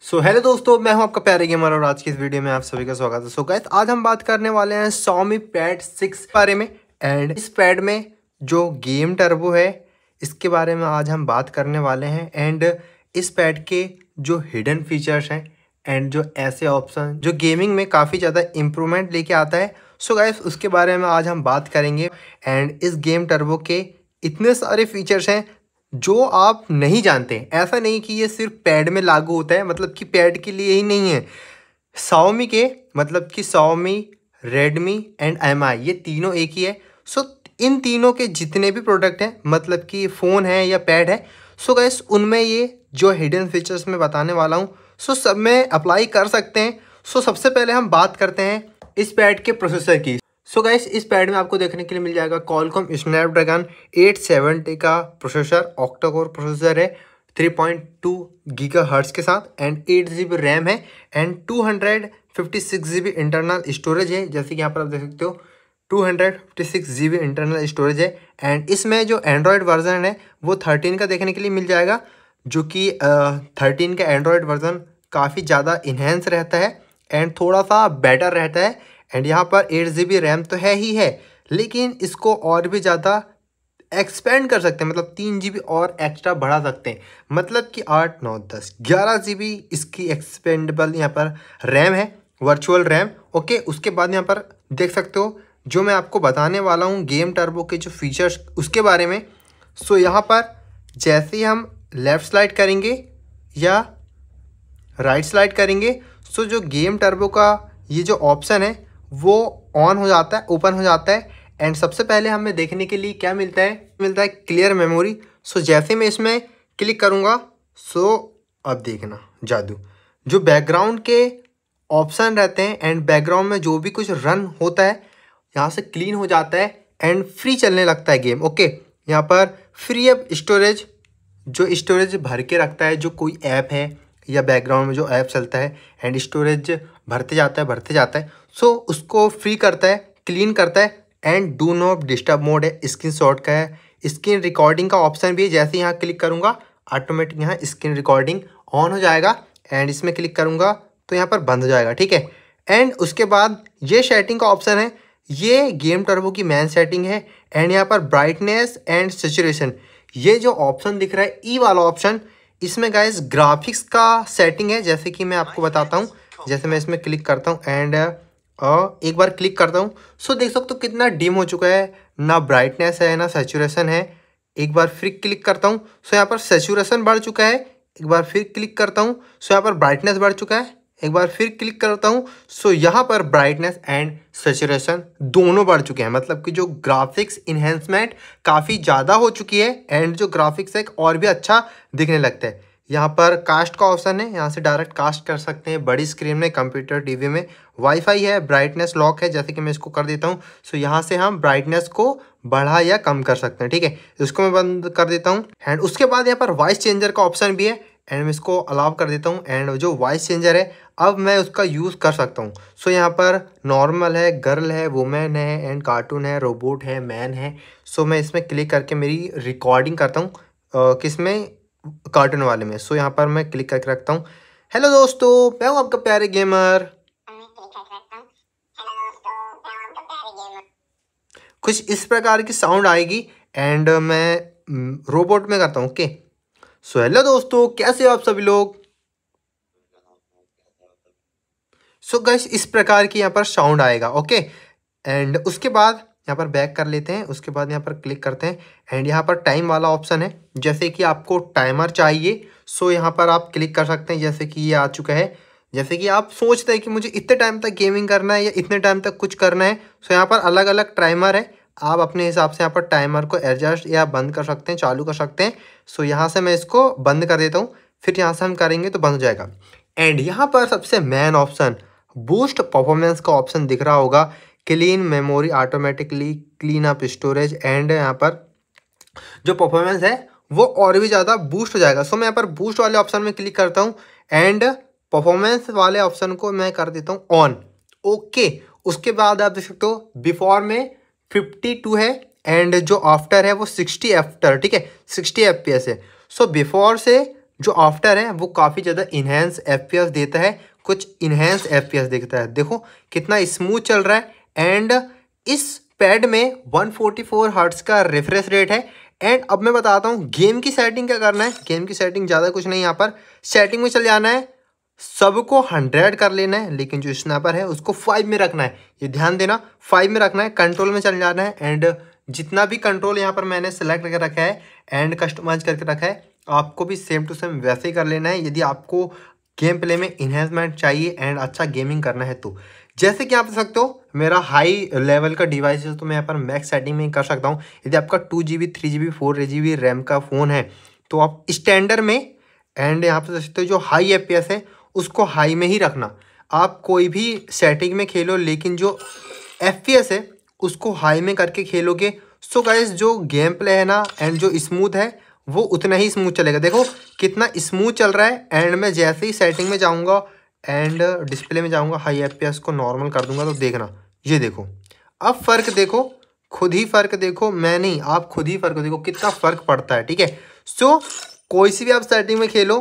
सो so, hello दोस्तों मैं हूं आपका प्यारे गेमर और आज की इस वीडियो में आप सभी का स्वागत है सो so, गैस आज हम बात करने वाले हैं सोमी पैड सिक्स के बारे में एंड इस पैड में जो गेम टर्बो है इसके बारे में आज हम बात करने वाले हैं एंड इस पैड के जो हिडन फीचर्स हैं एंड जो ऐसे ऑप्शन जो गेमिंग में काफ़ी ज़्यादा इम्प्रूवमेंट लेके आता है सो so, गैस उसके बारे में आज हम बात करेंगे एंड इस गेम टर्बो के इतने सारे फीचर्स हैं जो आप नहीं जानते ऐसा नहीं कि ये सिर्फ पैड में लागू होता है मतलब कि पैड के लिए ही नहीं है सावमी के मतलब कि साओमी रेडमी एंड एम ये तीनों एक ही है सो इन तीनों के जितने भी प्रोडक्ट हैं मतलब कि फ़ोन है या पैड है सो गैस उनमें ये जो हिडन फीचर्स मैं बताने वाला हूँ सो सब में अप्लाई कर सकते हैं सो सबसे पहले हम बात करते हैं इस पैड के प्रोसेसर की सो गाइस इस पैड में आपको देखने के लिए मिल जाएगा कॉलकॉम स्नैपड्रैगन 870 का प्रोसेसर ऑक्टाकोर कोर प्रोसेसर है 3.2 गीगाहर्ट्ज़ के साथ and eight G B RAM है and two hundred fifty six G B internal storage है जैसे कि यहाँ पर आप देख सकते हो two hundred fifty six G B internal storage है एंड इसमें जो एंड्रॉयड वर्जन है वो थर्टीन का देखने के लिए मिल जाएगा जो कि थर्टीन का एंड्रॉयड वर्जन काफ़ी ज़्यादा इन्हेंस रहता है एंड थोड़ा सा बेटर रहता है एंड यहाँ पर एट जी रैम तो है ही है लेकिन इसको और भी ज़्यादा एक्सपेंड कर सकते हैं मतलब तीन जी और एक्स्ट्रा बढ़ा सकते हैं मतलब कि आठ नौ दस ग्यारह जी इसकी एक्सपेंडेबल यहाँ पर रैम है वर्चुअल रैम ओके उसके बाद यहाँ पर देख सकते हो जो मैं आपको बताने वाला हूँ गेम टर्बो के जो फीचर्स उसके बारे में सो यहाँ पर जैसे ही हम लेफ़्ट स्लाइड करेंगे या राइट स्लाइड करेंगे सो जो गेम टर्बो का ये जो ऑप्शन है वो ऑन हो जाता है ओपन हो जाता है एंड सबसे पहले हमें देखने के लिए क्या मिलता है मिलता है क्लियर मेमोरी सो जैसे मैं इसमें क्लिक करूँगा सो अब देखना जादू जो बैकग्राउंड के ऑप्शन रहते हैं एंड बैकग्राउंड में जो भी कुछ रन होता है यहाँ से क्लीन हो जाता है एंड फ्री चलने लगता है गेम ओके यहाँ पर फ्री अब स्टोरेज जो स्टोरेज भर के रखता है जो कोई ऐप है या बैकग्राउंड में जो ऐप चलता है एंड स्टोरेज भरते जाता है भरते जाता है सो so, उसको फ्री करता है क्लीन करता है and do not disturb mode है स्क्रीन शॉट का है स्क्रीन रिकॉर्डिंग का ऑप्शन भी है जैसे यहाँ क्लिक करूँगा ऑटोमेटिक यहाँ स्क्रीन रिकॉर्डिंग ऑन हो जाएगा एंड इसमें क्लिक करूँगा तो यहाँ पर बंद हो जाएगा ठीक है एंड उसके बाद ये सेटिंग का ऑप्शन है ये गेम टर्बो की मेन सेटिंग है एंड यहाँ पर ब्राइटनेस एंड सेचुरेशन ये जो ऑप्शन दिख रहा है ई e वाला ऑप्शन इसमें गाइज ग्राफिक्स का सेटिंग है जैसे कि मैं आपको बताता हूँ जैसे मैं इसमें क्लिक करता हूँ एंड और हाँ, एक बार क्लिक करता हूँ सो देख सकते हो कितना डिम हो चुका है ना ब्राइटनेस है ना सेचुरेशन है एक बार फिर क्लिक करता हूँ सो यहाँ पर सेचुरेशन बढ़ चुका है एक बार फिर क्लिक करता हूँ सो यहाँ पर ब्राइटनेस बढ़ चुका है एक बार फिर क्लिक करता हूँ सो यहाँ पर ब्राइटनेस एंड सेचुरेशन दोनों बढ़ चुके हैं मतलब कि जो ग्राफिक्स इन्हेंसमेंट काफ़ी ज़्यादा हो चुकी है एंड जो ग्राफिक्स है और भी अच्छा दिखने लगता है यहाँ पर कास्ट का ऑप्शन है यहाँ से डायरेक्ट कास्ट कर सकते हैं बड़ी स्क्रीन में कंप्यूटर टीवी में वाईफाई है ब्राइटनेस लॉक है जैसे कि मैं इसको कर देता हूँ सो यहाँ से हम ब्राइटनेस को बढ़ा या कम कर सकते हैं ठीक है इसको मैं बंद कर देता हूँ एंड उसके बाद यहाँ पर वॉइस चेंजर का ऑप्शन भी है एंड मैं इसको अलाव कर देता हूँ एंड जो वॉइस चेंजर है अब मैं उसका यूज़ कर सकता हूँ सो so, यहाँ पर नॉर्मल है गर्ल है वुमेन है एंड कार्टून है रोबोट है मैन है सो so, मैं इसमें क्लिक करके मेरी रिकॉर्डिंग करता हूँ किस में कार्टून वाले में सो यहाँ पर मैं क्लिक करके रखता हूँ हेलो दोस्तों मैं हूँ आपका प्यारे गेमर कुछ इस प्रकार की साउंड आएगी एंड मैं रोबोट में करता हूँ ओके सो हेलो दोस्तों कैसे हो आप सभी लोग सो so गैस इस प्रकार की यहाँ पर साउंड आएगा ओके एंड उसके बाद यहाँ पर बैक कर लेते हैं उसके बाद यहाँ पर क्लिक करते हैं एंड यहाँ पर टाइम वाला ऑप्शन है जैसे कि आपको टाइमर चाहिए सो यहाँ पर आप क्लिक कर सकते हैं जैसे कि ये आ चुका है जैसे कि आप सोचते हैं कि मुझे इतने टाइम तक गेमिंग करना है या इतने टाइम तक कुछ करना है सो यहाँ पर अलग अलग टाइमर है आप अपने हिसाब से यहाँ पर टाइमर को एडजस्ट या बंद कर सकते हैं चालू कर सकते हैं सो यहाँ से मैं इसको बंद कर देता हूँ फिर यहाँ से हम करेंगे तो बंद हो जाएगा एंड यहाँ पर सबसे मेन ऑप्शन बूस्ट परफॉर्मेंस का ऑप्शन दिख रहा होगा clean memory automatically clean up storage and यहाँ पर जो परफॉर्मेंस है वो और भी ज़्यादा बूस्ट हो जाएगा सो मैं यहाँ पर बूस्ट वाले ऑप्शन में क्लिक करता हूँ एंड परफॉर्मेंस वाले ऑप्शन को मैं कर देता हूँ ऑन ओके उसके बाद आप देख सकते हो बिफोर में 52 है एंड जो आफ्टर है वो 60 एफ्टर ठीक है 60 एफ है सो so, बिफोर से जो आफ्टर है वो काफ़ी ज़्यादा इन्हेंस एफ देता है कुछ इन्हेंस एफ देखता है देखो कितना स्मूथ चल रहा है एंड इस पैड में 144 फोर्टी हर्ट्स का रिफ्रेश रेट है एंड अब मैं बताता हूँ गेम की सेटिंग क्या करना है गेम की सेटिंग ज़्यादा कुछ नहीं यहाँ पर सेटिंग में चले जाना है सबको हंड्रेड कर लेना है लेकिन जो स्नैपर है उसको फाइव में रखना है ये ध्यान देना फाइव में रखना है कंट्रोल में चले जाना है एंड जितना भी कंट्रोल यहाँ पर मैंने सेलेक्ट करके रखा है एंड कस्टमाइज करके रखा है आपको भी सेम टू सेम वैसे ही कर लेना है यदि आपको गेम प्ले में इन्हेंसमेंट चाहिए एंड अच्छा गेमिंग करना है तो जैसे कि आप देख सकते हो मेरा हाई लेवल का डिवाइस है तो मैं यहाँ पर मैक्स सेटिंग में कर सकता हूँ यदि आपका two G B three G B four G B RAM का फ़ोन है तो आप स्टैंडर्ड में एंड यहाँ पर सकते हो जो हाई एफ है उसको हाई में ही रखना आप कोई भी सेटिंग में खेलो लेकिन जो एफ है उसको हाई में करके खेलोगे सो गाइस जो गेम प्ले है ना एंड जो स्मूथ है वो उतना ही स्मूथ चलेगा देखो कितना स्मूथ चल रहा है एंड मैं जैसे ही सेटिंग में जाऊँगा एंड डिस्प्ले में जाऊँगा हाई एफ को नॉर्मल कर दूंगा तो देखना ये देखो अब फ़र्क देखो खुद ही फ़र्क देखो मैं नहीं आप खुद ही फ़र्क देखो कितना फ़र्क पड़ता है ठीक है सो कोई सी भी आप सेटिंग में खेलो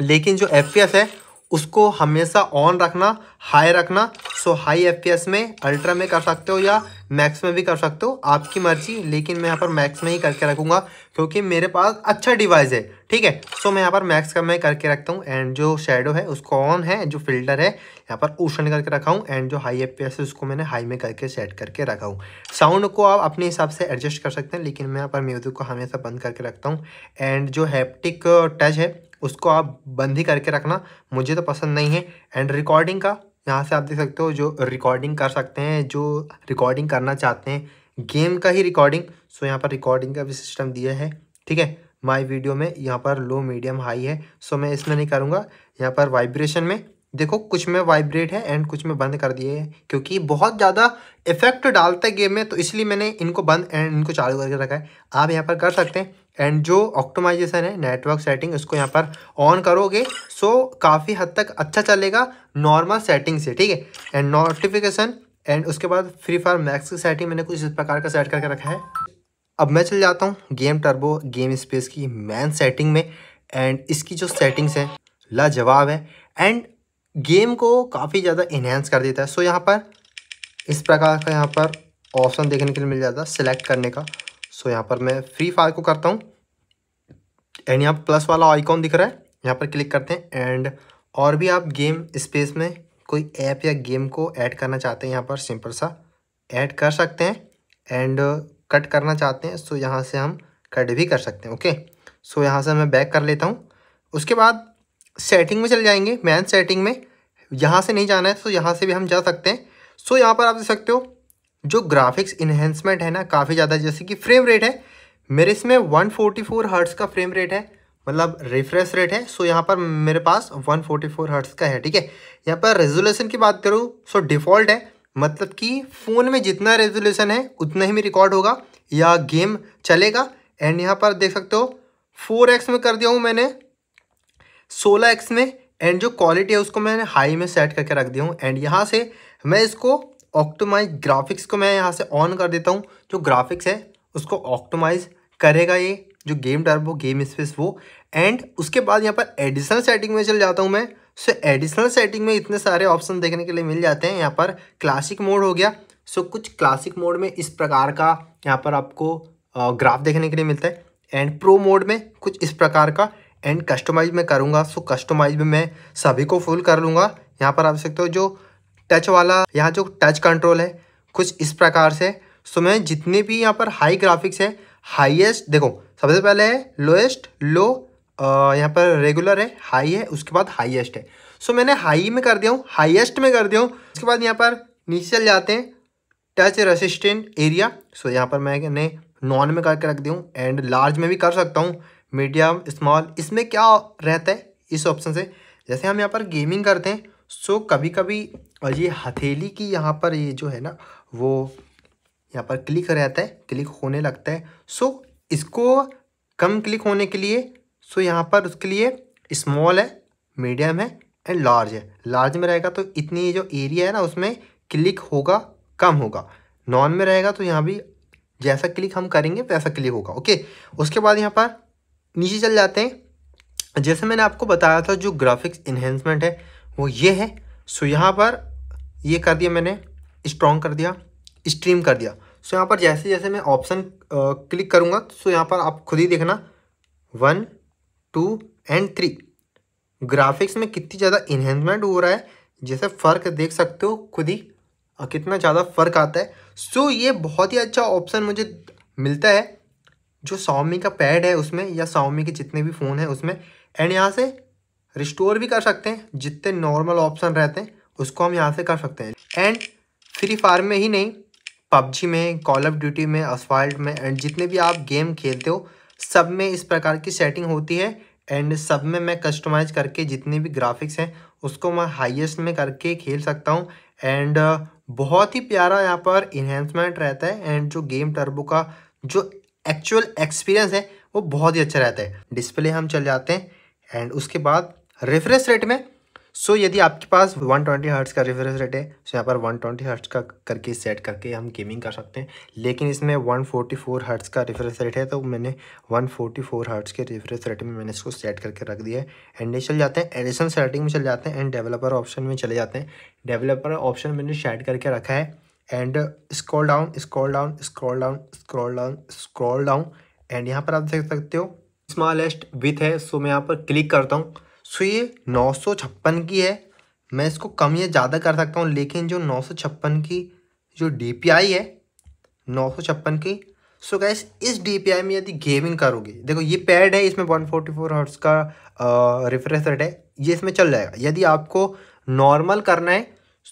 लेकिन जो एफ है उसको हमेशा ऑन रखना हाई रखना सो हाई एफ में अल्ट्रा में कर सकते हो या मैक्स में भी कर सकते हो आपकी मर्जी लेकिन मैं यहाँ पर मैक्स में ही करके रखूँगा क्योंकि मेरे पास अच्छा डिवाइस है ठीक है सो मैं यहाँ पर मैक्स का मैं करके रखता हूँ एंड जो शेडो है उसको ऑन है जो फिल्टर है यहाँ पर ऊषण करके रखा हूँ एंड जो हाई एफ है उसको मैंने हाई में करके सेट करके रखा हूँ साउंड को आप अपने हिसाब से एडजस्ट कर सकते हैं लेकिन मैं यहाँ पर म्यूज़िक को हमेशा बंद करके रखता हूँ एंड जो हैप्टिक टच uh, है उसको आप बंद ही करके रखना मुझे तो पसंद नहीं है एंड रिकॉर्डिंग का यहाँ से आप देख सकते हो जो रिकॉर्डिंग कर सकते हैं जो रिकॉर्डिंग करना चाहते हैं गेम का ही रिकॉर्डिंग सो यहाँ पर रिकॉर्डिंग का भी सिस्टम दिया है ठीक है माई वीडियो में यहाँ पर लो मीडियम हाई है सो मैं इसमें नहीं करूँगा यहाँ पर वाइब्रेशन में देखो कुछ में वाइब्रेट है एंड कुछ में बंद कर दिए हैं क्योंकि बहुत ज़्यादा इफेक्ट डालता है गेम में तो इसलिए मैंने इनको बंद एंड इनको चालू करके रखा है आप यहाँ पर कर सकते हैं एंड जो ऑक्टोमाइजेशन है नेटवर्क सेटिंग उसको यहाँ पर ऑन करोगे सो काफ़ी हद तक अच्छा चलेगा नॉर्मल सेटिंग से ठीक है एंड नोटिफिकेशन एंड उसके बाद फ्री फायर मैक्स की सेटिंग मैंने कुछ इस प्रकार का सेट करके रखा है अब मैं चल जाता हूँ गेम टर्बो गेम स्पेस की मैन सेटिंग में एंड इसकी जो सेटिंग्स हैं लाजवाब है एंड गेम को काफ़ी ज़्यादा इन्हेंस कर देता है सो यहाँ पर इस प्रकार का यहाँ पर ऑप्शन देखने के लिए मिल जाता है सिलेक्ट करने का सो यहाँ पर मैं फ्री फायर को करता हूँ एंड यहाँ प्लस वाला आइकॉन दिख रहा है यहाँ पर क्लिक करते हैं एंड और भी आप गेम स्पेस में कोई ऐप या गेम को ऐड करना चाहते हैं यहाँ पर सिंपल सा ऐड कर सकते हैं एंड कट करना चाहते हैं सो यहाँ से हम कट भी कर सकते हैं ओके सो यहाँ से मैं बैक कर लेता हूँ उसके बाद सेटिंग में चले जाएंगे मैन सेटिंग में यहाँ से नहीं जाना है तो यहाँ से भी हम जा सकते हैं सो यहाँ पर आप देख सकते हो जो ग्राफिक्स इन्हेंसमेंट है ना काफ़ी ज़्यादा जैसे कि फ्रेम रेट है मेरे इसमें 144 फोर्टी हर्ट्स का फ्रेम रेट है मतलब रिफ्रेश रेट है सो यहाँ पर मेरे पास 144 फोर्टी हर्ट्स का है ठीक है यहाँ पर रेजोल्यूशन की बात करूँ सो डिफ़ॉल्ट है मतलब कि फ़ोन में जितना रेजोल्यूशन है उतना ही में रिकॉर्ड होगा या गेम चलेगा एंड यहाँ पर देख सकते हो फोर एक्स में कर दिया हूँ मैंने सोलह एक्स में एंड जो क्वालिटी है उसको मैंने हाई में सेट करके रख दिया हूँ एंड यहाँ से मैं इसको ऑक्टोमाइज ग्राफिक्स को मैं यहाँ से ऑन कर देता हूँ जो ग्राफिक्स है उसको ऑक्टोमाइज करेगा ये जो गेम टर्ब वो गेम स्पेस वो एंड उसके बाद यहाँ पर एडिशनल सेटिंग में चल जाता हूँ मैं सो एडिशनल सेटिंग में इतने सारे ऑप्शन देखने के लिए मिल जाते हैं यहाँ पर क्लासिक मोड हो गया सो so, कुछ क्लासिक मोड में इस प्रकार का यहाँ पर आपको ग्राफ देखने के लिए मिलता है एंड प्रो मोड में कुछ इस प्रकार का एंड कस्टमाइज में करूँगा सो so, कस्टमाइज में मैं सभी को फुल कर लूँगा यहाँ पर आप सकते हो जो टच वाला यहाँ जो टच कंट्रोल है कुछ इस प्रकार से सो मैं जितने भी यहाँ पर हाई ग्राफिक्स है हाईएस्ट देखो सबसे पहले है लोएस्ट लो यहाँ पर रेगुलर है हाई है उसके बाद हाईएस्ट है सो मैंने हाई में कर दिया हूँ हाईएस्ट में कर दिया हूँ उसके बाद यहाँ पर नीचे चल जाते हैं टच रेसिस्टेंट एरिया सो यहाँ पर मैंने नॉन में करके रख दिया हूँ एंड लार्ज में भी कर सकता हूँ मीडियम स्मॉल इसमें क्या रहता है इस ऑप्शन से जैसे हम यहाँ पर गेमिंग करते हैं सो so, कभी कभी ये हथेली की यहाँ पर ये जो है ना वो यहाँ पर क्लिक रहता है क्लिक होने लगता है सो so, इसको कम क्लिक होने के लिए सो so, यहाँ पर उसके लिए स्मॉल है मीडियम है एंड लार्ज है लार्ज में रहेगा तो इतनी जो एरिया है ना उसमें क्लिक होगा कम होगा नॉन में रहेगा तो यहाँ भी जैसा क्लिक हम करेंगे वैसा क्लिक होगा ओके उसके बाद यहाँ पर नीचे चल जाते हैं जैसे मैंने आपको बताया था जो ग्राफिक्स इन्हेंसमेंट है वो ये है सो यहाँ पर ये कर दिया मैंने स्ट्रॉन्ग कर दिया स्ट्रीम कर दिया सो यहाँ पर जैसे जैसे मैं ऑप्शन क्लिक करूँगा सो यहाँ पर आप खुद ही देखना one two and three graphics में कितनी ज़्यादा इन्हेंसमेंट हो रहा है जैसे फ़र्क देख सकते हो खुद ही कितना ज़्यादा फ़र्क आता है सो ये बहुत ही अच्छा ऑप्शन मुझे मिलता है जो साउमी का पैड है उसमें या सावमी के जितने भी फ़ोन है उसमें एंड यहाँ से रिस्टोर भी कर सकते हैं जितने नॉर्मल ऑप्शन रहते हैं उसको हम यहाँ से कर सकते हैं एंड फ्री फायर में ही नहीं पबजी में कॉल ऑफ ड्यूटी में असफाल्ट में एंड जितने भी आप गेम खेलते हो सब में इस प्रकार की सेटिंग होती है एंड सब में मैं कस्टमाइज करके जितने भी ग्राफिक्स हैं उसको मैं हाईएस्ट में करके खेल सकता हूँ एंड uh, बहुत ही प्यारा यहाँ पर इन्हेंसमेंट रहता है एंड जो गेम टर्बो का जो एक्चुअल एक्सपीरियंस है वो बहुत ही अच्छा रहता है डिस्प्ले हम चल जाते हैं एंड उसके बाद रिफ्रेश रेट में सो यदि आपके पास 120 ट्वेंटी हर्ट्स का रिफ्रेश रेट है सो तो यहाँ पर 120 ट्वेंटी हर्ट्स का करके सेट करके हम गेमिंग कर सकते हैं लेकिन इसमें 144 फोर्टी हर्ट्स का रिफ्रेश रेट है तो मैंने 144 फोर्टी हर्ट्स के रिफ्रेश रेट में मैंने इसको सेट करके रख दिया है एंड चल जाते हैं एडिशन सेटिंग में चले जाते हैं एंड डेवलपर ऑप्शन में चले जाते हैं डेवलपर ऑप्शन मैंने सेट करके रखा है and scroll down scroll down scroll down scroll down scroll down and यहाँ पर आप देख सकते हो स्मॉलेस्ट विथ है सो मैं यहाँ पर क्लिक करता हूँ सो ये नौ सौ छप्पन की है मैं इसको कम या ज़्यादा कर सकता हूँ लेकिन जो नौ सौ छप्पन की जो डी पी आई है नौ सौ छप्पन की सो गैस इस डी पी आई में यदि गेमिंग करोगे देखो ये पैड है इसमें वन फोर्टी फोर हर्ट्स का रिफ्रेश रेट है ये इसमें चल जाएगा यदि आपको नॉर्मल करना है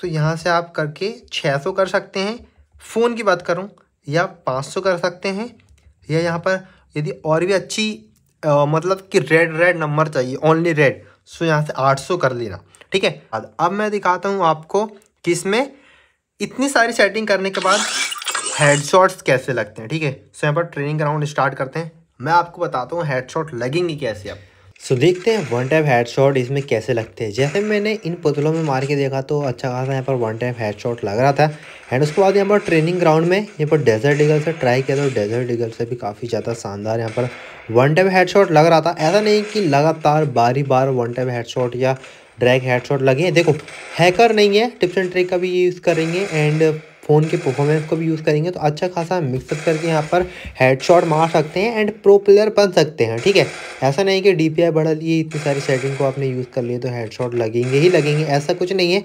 तो यहाँ से आप करके छः सौ कर सकते हैं फ़ोन की बात करूँ या पाँच सौ कर सकते हैं या यहाँ पर यदि और भी अच्छी आ, मतलब कि रेड रेड नंबर चाहिए ओनली रेड सो यहाँ से 800 कर लेना ठीक है अब मैं दिखाता हूँ आपको कि इसमें इतनी सारी सेटिंग करने के बाद हेडशॉट्स कैसे लगते हैं ठीक है सो यहाँ पर ट्रेनिंग ग्राउंड स्टार्ट करते हैं मैं आपको बताता हूँ हेडशॉट लगेंगे कैसे अब सो देखते हैं वन टाइप हेड शॉट इसमें कैसे लगते हैं जैसे मैंने इन पुतलों में मार के देखा तो अच्छा खासा यहाँ पर वन टाइप हेड शॉट लग रहा था एंड उसके बाद यहाँ पर ट्रेनिंग ग्राउंड में यहाँ पर डेजर्ट ईगल से ट्राई किया था डेजर्ट डिगल से भी काफ़ी ज़्यादा शानदार यहाँ पर वन टाइम हेडशॉट लग रहा था ऐसा नहीं कि लगातार बारी बार वन टाइम हेडशॉट या ड्रैग हेडशॉट लगे हैं देखो हैकर नहीं है टिप्स एंड ट्रिक का भी यूज़ करेंगे एंड फ़ोन के परफॉर्मेंस को भी यूज़ करेंगे तो अच्छा खासा मिक्सअप करके यहाँ पर हेडशॉट मार सकते हैं एंड प्रो प्लेयर बन सकते हैं ठीक है ऐसा नहीं कि डी पी आई बढ़ा लिए इतनी सारी सेटिंग को आपने यूज़ कर लिए तो हेडशॉट लगेंगे ही लगेंगे ऐसा कुछ नहीं है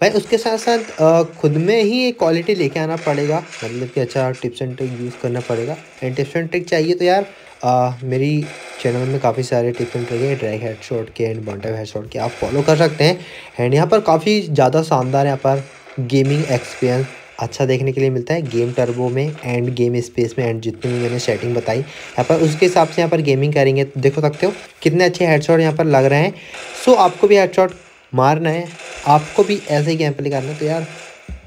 भाई उसके साथ साथ खुद में ही एक क्वालिटी लेके आना पड़ेगा मतलब कि अच्छा टिप्स एंड ट्रिक यूज़ करना पड़ेगा एंड टिप्स एंड ट्रिक चाहिए तो यार आ, मेरी चैनल में काफ़ी सारे टिप एंड ट्रिक है ड्राई हेड शॉट के एंड बॉन्टेव हेड शॉट के आप फॉलो कर सकते हैं एंड यहाँ पर काफ़ी ज़्यादा शानदार यहाँ पर गेमिंग एक्सपीरियंस अच्छा देखने के लिए मिलता है गेम टर्बो में एंड गेम स्पेस में एंड जितनी भी मैंने सेटिंग बताई यहाँ पर उसके हिसाब से यहाँ पर गेमिंग करेंगे तो देखो सकते हो कितने अच्छे हेडशॉट यहाँ पर लग रहे हैं सो आपको भी हेडशॉट मारना है आपको भी ऐसे ही गेम प्ले करना है तो यार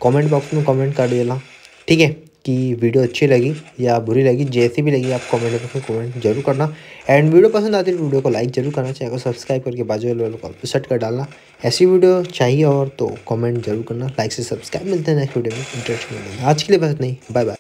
कमेंट बॉक्स में कमेंट कर देना ठीक है कि वीडियो अच्छी लगी या बुरी लगी जैसी भी लगी आप कमेंट बॉक्स में कमेंट जरूर करना एंड वीडियो पसंद आती है तो वीडियो को लाइक जरूर करना चाहिए को सब्सक्राइब करके बाजू वाले को सेट कर डालना ऐसी वीडियो चाहिए और तो कमेंट जरूर करना लाइक से सब्सक्राइब मिलते हैं नेक्स्ट वीडियो में इंटरेस्ट मिलेगा आज के लिए बस नहीं बाय बाय